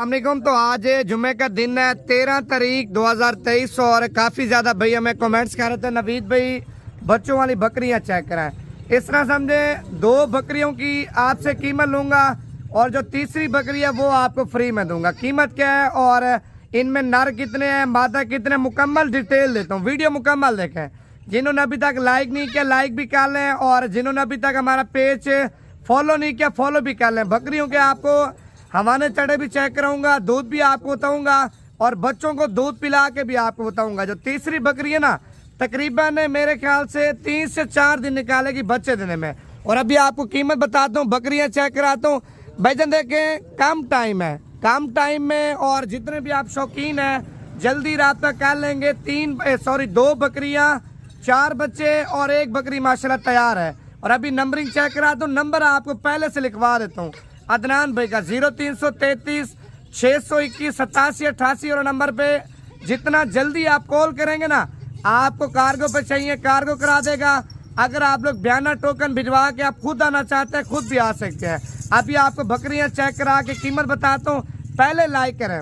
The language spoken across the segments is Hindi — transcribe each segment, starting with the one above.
अमरीकम तो आज जुमे का दिन है तेरह तारीख 2023 और काफ़ी ज़्यादा भाई हमें कमेंट्स कर रहे थे नवीद भाई बच्चों वाली बकरियां चेक कराएं इस तरह समझे दो बकरियों की आपसे कीमत लूँगा और जो तीसरी बकरी है वो आपको फ्री में दूंगा कीमत क्या है और इनमें नर कितने हैं मादा कितने मुकम्मल डिटेल देता हूँ वीडियो मुकम्मल देखें जिन्होंने अभी तक लाइक नहीं किया लाइक भी कर लें और जिन्होंने अभी तक हमारा पेज फॉलो नहीं किया फॉलो भी कर लें बकरियों के आपको हवाने चढ़े भी चेक कराऊंगा दूध भी आपको बताऊंगा और बच्चों को दूध पिला के भी आपको बताऊंगा जो तीसरी बकरी है ना तकरीबन मेरे ख्याल से तीन से चार दिन निकालेगी बच्चे देने में और अभी आपको कीमत बताता हूँ बकरियाँ चेक कराता हूँ भाईजन देखें कम टाइम है कम टाइम में और जितने भी आप शौकीन हैं जल्दी रबता कर लेंगे तीन सॉरी दो बकरियाँ चार बच्चे और एक बकरी माशाल्लाह तैयार है और अभी नंबरिंग चेक करा दूँ नंबर आपको पहले से लिखवा देता हूँ अदनान भाई का जीरो तीन सौ तैतीस छः सौ इक्कीस सतासी अट्ठासी और नंबर पे जितना जल्दी आप कॉल करेंगे ना आपको कार्गो पे चाहिए कार्गो करा देगा अगर आप लोग बयाना टोकन भिजवा के आप खुद आना चाहते हैं खुद भी आ सकते हैं अभी आपको बकरियां चेक करा के कीमत बताता हूँ पहले लाइक करें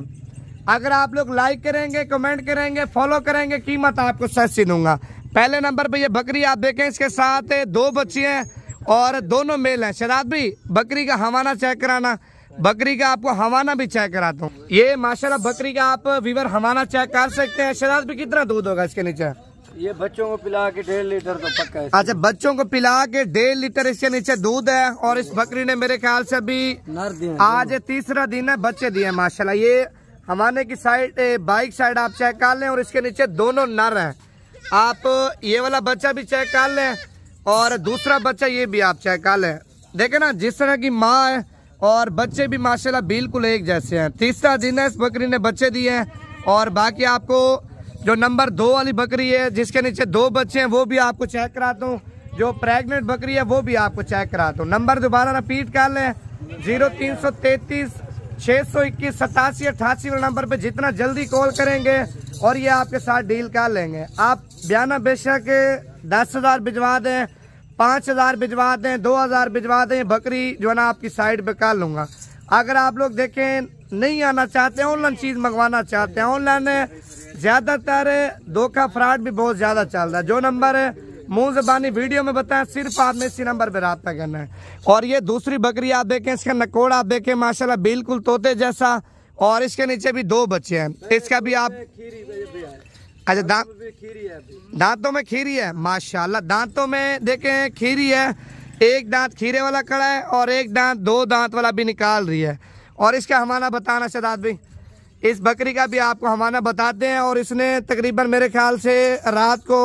अगर आप लोग लाइक करेंगे कमेंट करेंगे फॉलो करेंगे कीमत आपको सस्ती दूंगा पहले नंबर पे ये बकरी आप देखें इसके साथ दो बच्चियाँ हैं और दोनों मेल हैं शराब भी बकरी का हवाना चेक कराना बकरी का आपको हवाना भी चेक कराता हूँ ये माशाल्लाह बकरी का आप वीवर हवाना चेक कर सकते हैं शराब भी कितना दूध होगा इसके नीचे ये बच्चों को पिला के डेढ़ लीटर तो पक्का है अच्छा बच्चों को पिला के डेढ़ लीटर इसके नीचे दूध है और इस बकरी ने मेरे ख्याल से अभी आज तीसरा दिन है बच्चे दिए माशाला ये हमारे की साइड बाइक साइड आप चेक कर लें और इसके नीचे दोनों नर हैं आप ये वाला बच्चा भी चेक कर लें और दूसरा बच्चा ये भी आप चैकाल है देखे ना जिस तरह की माँ है और बच्चे भी माशाल्लाह बिल्कुल एक जैसे हैं तीसरा दिन है इस बकरी ने बच्चे दिए हैं और बाकी आपको जो नंबर दो वाली बकरी है जिसके नीचे दो बच्चे हैं वो भी आपको चेक कराता हूँ जो प्रेग्नेंट बकरी है वो भी आपको चेक कराता हूँ नंबर दोबारा रिपीट कर लें जीरो तीन सौ तैतीस छः सौ इक्कीस सतासी अट्ठासी वाले नंबर पे जितना जल्दी कॉल करेंगे और ये आपके साथ डील कर लेंगे आप बयाना बेशक दस हज़ार भिजवा दें पाँच हज़ार भिजवा दें दो हज़ार भिजवा दें बकरी जो है ना आपकी साइड पे काल लूँगा अगर आप लोग देखें नहीं आना चाहते ऑनलाइन चीज़ मंगवाना चाहते हैं ऑनलाइन ज़्यादातर धोखा फ्रॉड भी बहुत ज़्यादा चल रहा है जो नंबर मुंह जबानी वीडियो में बताएं सिर्फ आपने इसी नंबर पर रबा करना है और ये दूसरी बकरी आप देखें इसका नकोड़ आप देखें माशाल्लाह बिल्कुल तोते जैसा और इसके नीचे भी दो बच्चे हैं इसका भी आप अच्छा दांत दांतों में खीरी है माशाल्लाह दांतों में देखें खीरी है एक दांत खीरे वाला खड़ा है और एक दांत दो दांत वाला भी निकाल रही है और इसका हमारा बताना शादाद भाई इस बकरी का भी आपको हमारा बताते हैं और इसने तकरीबन मेरे ख्याल से रात को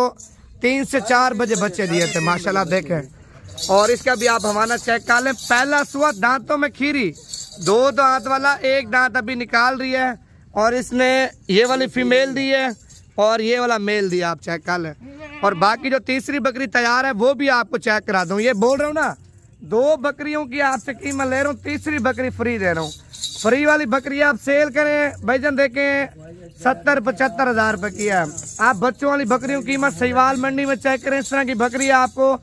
तीन से चार बजे बच्चे दिए थे माशाल्लाह देखें और इसका भी आप हमारा चेक कर लें पहला सुबह दांतों में खीरी दो दांत वाला एक दांत अभी निकाल रही है और इसने ये वाली फीमेल दी है और ये वाला मेल दिया आप चेक कल और बाकी जो तीसरी बकरी तैयार है वो भी आपको चेक करा दूँ ये बोल रहा हूँ ना दो बकरियों की आपसे कीमत ले रहा हूँ तीसरी बकरी फ्री दे रहा हूँ फ्री वाली बकरी आप सेल करें भाईजन देखें सत्तर पचहत्तर हज़ार रुपये की है आप बच्चों वाली बकरियों की कीमत सहीवाल मंडी में चेक करें इस तरह की बकरी आपको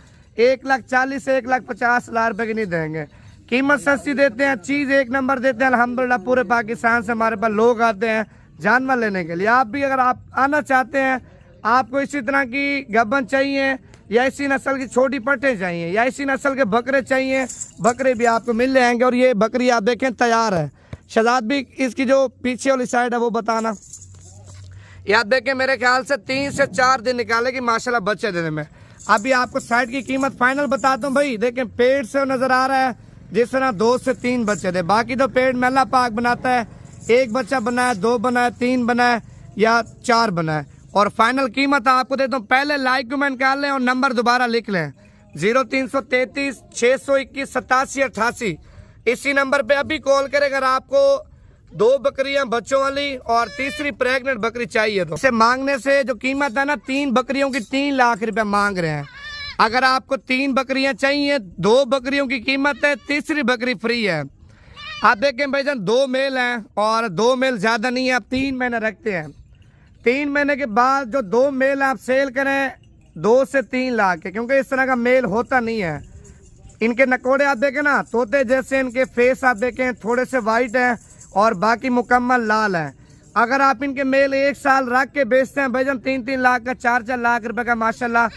एक लाख चालीस से एक लाख पचास हज़ार रुपये की नहीं देंगे कीमत सस्ती देते हैं चीज़ एक नंबर देते हैं अलहमदिल्ला पूरे पाकिस्तान से हमारे पास लोग आते हैं जानवर लेने के लिए आप भी अगर आप आना चाहते हैं आपको इसी तरह की गबन चाहिए या इसी नस्ल की छोटी पट्टे चाहिए या इसी नस्ल के बकरे चाहिए बकरे भी आपको मिल जाएंगे और ये बकरी आप देखें तैयार है शहजाद भी इसकी जो पीछे वाली साइड है वो बताना ये आप देखें मेरे ख्याल से तीन से चार दिन निकालेगी माशाल्लाह बच्चे देने में अभी आपको साइड की कीमत फाइनल बता दूँ भाई देखें पेड़ से नजर आ रहा है जिस तरह दो से तीन बच्चे दे बाकी तो पेड़ मेला पाक बनाता है एक बच्चा बनाए दो बनाए तीन बनाए या चार बनाए और फाइनल कीमत आपको देता हूँ पहले लाइक कमेंट कर लें और नंबर दोबारा लिख लें जीरो तीन सौ तैतीस छः सौ इक्कीस सतासी अट्ठासी इसी नंबर पे अभी कॉल करें अगर आपको दो बकरियां बच्चों वाली और तीसरी प्रेग्नेंट बकरी चाहिए तो इसे मांगने से जो कीमत है ना तीन बकरियों की तीन लाख रुपया मांग रहे हैं अगर आपको तीन बकरियां चाहिए दो बकरियों की कीमत है तीसरी बकरी फ्री है आप देखें भाई जान दो मेल हैं और दो मेल ज़्यादा नहीं है आप तीन महीने रखते हैं तीन महीने के बाद जो दो मेल आप सेल करें दो से तीन लाख के क्योंकि इस तरह का मेल होता नहीं है इनके नकोड़े आप देखें ना तोते जैसे इनके फेस आप देखें थोड़े से वाइट हैं और बाकी मुकम्मल लाल हैं अगर आप इनके मेल एक साल रख के बेचते हैं भाई जान तीन तीन लाख का चार चार लाख रुपये का माशाला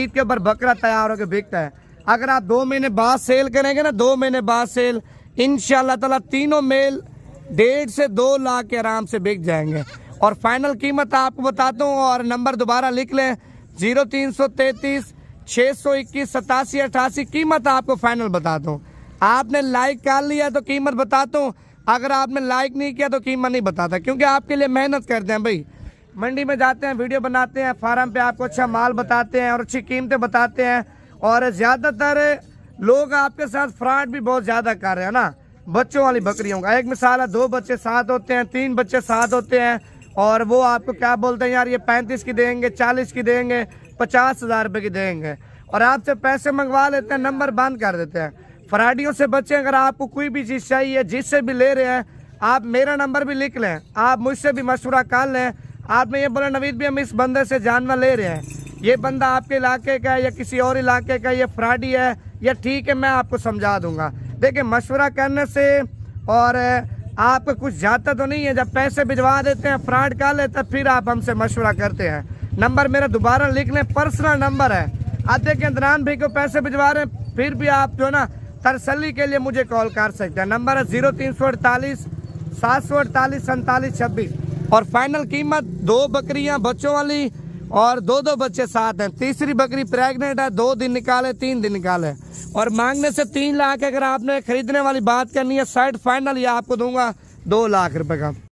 ईद के ऊपर बकरा तैयार होकर बिकता है अगर आप दो महीने बाद सेल करेंगे ना दो महीने बाद सेल इन ताला तीनों मेल डेढ़ से दो लाख के आराम से बिक जाएंगे और फाइनल कीमत आपको बताता हूँ और नंबर दोबारा लिख लें जीरो तीन सौ तैंतीस छः सौ इक्कीस सतासी अठासी कीमत आपको फाइनल बताता हूँ आपने लाइक कर लिया तो कीमत बताता हूँ अगर आपने लाइक नहीं किया तो कीमत नहीं बताता क्योंकि आपके लिए मेहनत करते हैं भाई मंडी में जाते हैं वीडियो बनाते हैं फार्म पे आपको अच्छा माल बताते हैं और अच्छी कीमतें बताते हैं और ज़्यादातर लोग आपके साथ फ्रॉड भी बहुत ज़्यादा कर रहे हैं ना बच्चों वाली बकरियों का एक मिसाल है दो बच्चे साथ होते हैं तीन बच्चे साथ होते हैं और वो आपको क्या बोलते हैं यार ये पैंतीस की देंगे चालीस की देंगे पचास हज़ार रुपये की देंगे और आपसे पैसे मंगवा लेते हैं नंबर बंद कर देते हैं फ्राडियों से बच्चे अगर आपको कोई भी चीज़ चाहिए जिससे भी ले रहे हैं आप मेरा नंबर भी लिख लें आप मुझसे भी मशवरा कर लें आपने ये बोला नवीद भी हम इस बंदे से जानवर ले रहे हैं ये बंदा आपके इलाके का है या किसी और इलाके का ये फ्राडी है या ठीक है मैं आपको समझा दूंगा देखिए मशवरा करने से और आपको कुछ जाता तो नहीं है जब पैसे भिजवा देते हैं फ्रॉड कर लेते हैं फिर आप हमसे मशवरा करते हैं नंबर मेरा दोबारा लिख लें पर्सनल नंबर है आप देखें इंद्रान भाई को पैसे भिजवा रहे हैं फिर भी आप जो ना तरसली के लिए मुझे कॉल कर सकते हैं नंबर है जीरो तीन सौ अड़तालीस सात सौ अड़तालीस सैंतालीस छब्बीस और फाइनल कीमत दो बकरियां बच्चों वाली और दो दो बच्चे साथ हैं तीसरी बकरी प्रेग्नेंट है दो दिन निकाले तीन दिन निकाले और मांगने से तीन लाख अगर आपने खरीदने वाली बात करनी है साइड फाइनल ये आपको दूंगा दो लाख रुपए का